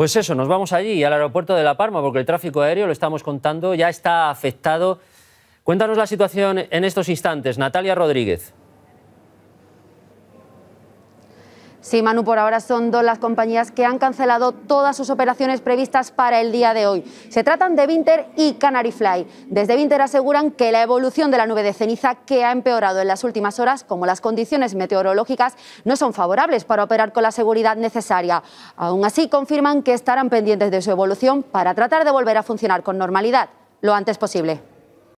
Pues eso, nos vamos allí, al aeropuerto de La Palma, porque el tráfico aéreo, lo estamos contando, ya está afectado. Cuéntanos la situación en estos instantes, Natalia Rodríguez. Sí, Manu, por ahora son dos las compañías que han cancelado todas sus operaciones previstas para el día de hoy. Se tratan de Vinter y Fly. Desde Vinter aseguran que la evolución de la nube de ceniza que ha empeorado en las últimas horas, como las condiciones meteorológicas, no son favorables para operar con la seguridad necesaria. Aún así, confirman que estarán pendientes de su evolución para tratar de volver a funcionar con normalidad lo antes posible.